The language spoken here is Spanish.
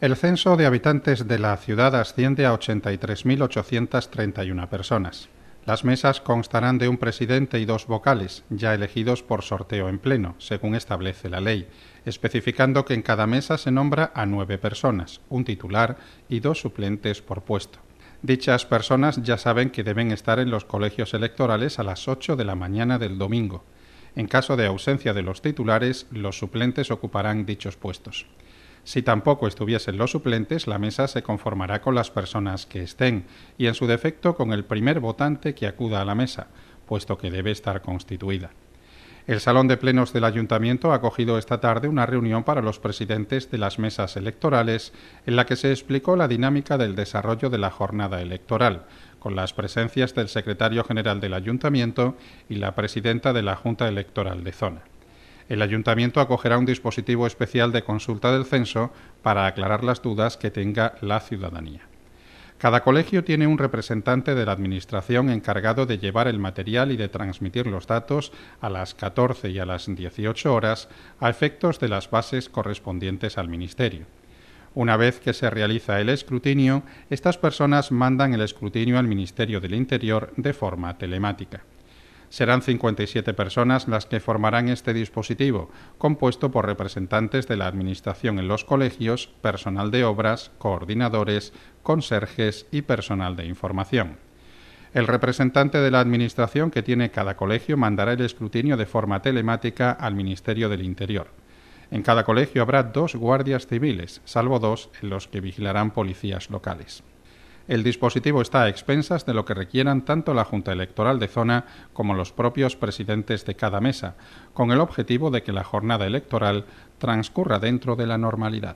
El censo de habitantes de la ciudad asciende a 83.831 personas. Las mesas constarán de un presidente y dos vocales, ya elegidos por sorteo en pleno, según establece la ley, especificando que en cada mesa se nombra a nueve personas, un titular y dos suplentes por puesto. Dichas personas ya saben que deben estar en los colegios electorales a las 8 de la mañana del domingo. En caso de ausencia de los titulares, los suplentes ocuparán dichos puestos. Si tampoco estuviesen los suplentes, la mesa se conformará con las personas que estén y, en su defecto, con el primer votante que acuda a la mesa, puesto que debe estar constituida. El Salón de Plenos del Ayuntamiento ha acogido esta tarde una reunión para los presidentes de las mesas electorales en la que se explicó la dinámica del desarrollo de la jornada electoral, con las presencias del secretario general del Ayuntamiento y la presidenta de la Junta Electoral de Zona el Ayuntamiento acogerá un dispositivo especial de consulta del censo para aclarar las dudas que tenga la ciudadanía. Cada colegio tiene un representante de la Administración encargado de llevar el material y de transmitir los datos a las 14 y a las 18 horas a efectos de las bases correspondientes al Ministerio. Una vez que se realiza el escrutinio, estas personas mandan el escrutinio al Ministerio del Interior de forma telemática. Serán 57 personas las que formarán este dispositivo, compuesto por representantes de la Administración en los colegios, personal de obras, coordinadores, conserjes y personal de información. El representante de la Administración que tiene cada colegio mandará el escrutinio de forma telemática al Ministerio del Interior. En cada colegio habrá dos guardias civiles, salvo dos en los que vigilarán policías locales. El dispositivo está a expensas de lo que requieran tanto la Junta Electoral de Zona como los propios presidentes de cada mesa, con el objetivo de que la jornada electoral transcurra dentro de la normalidad.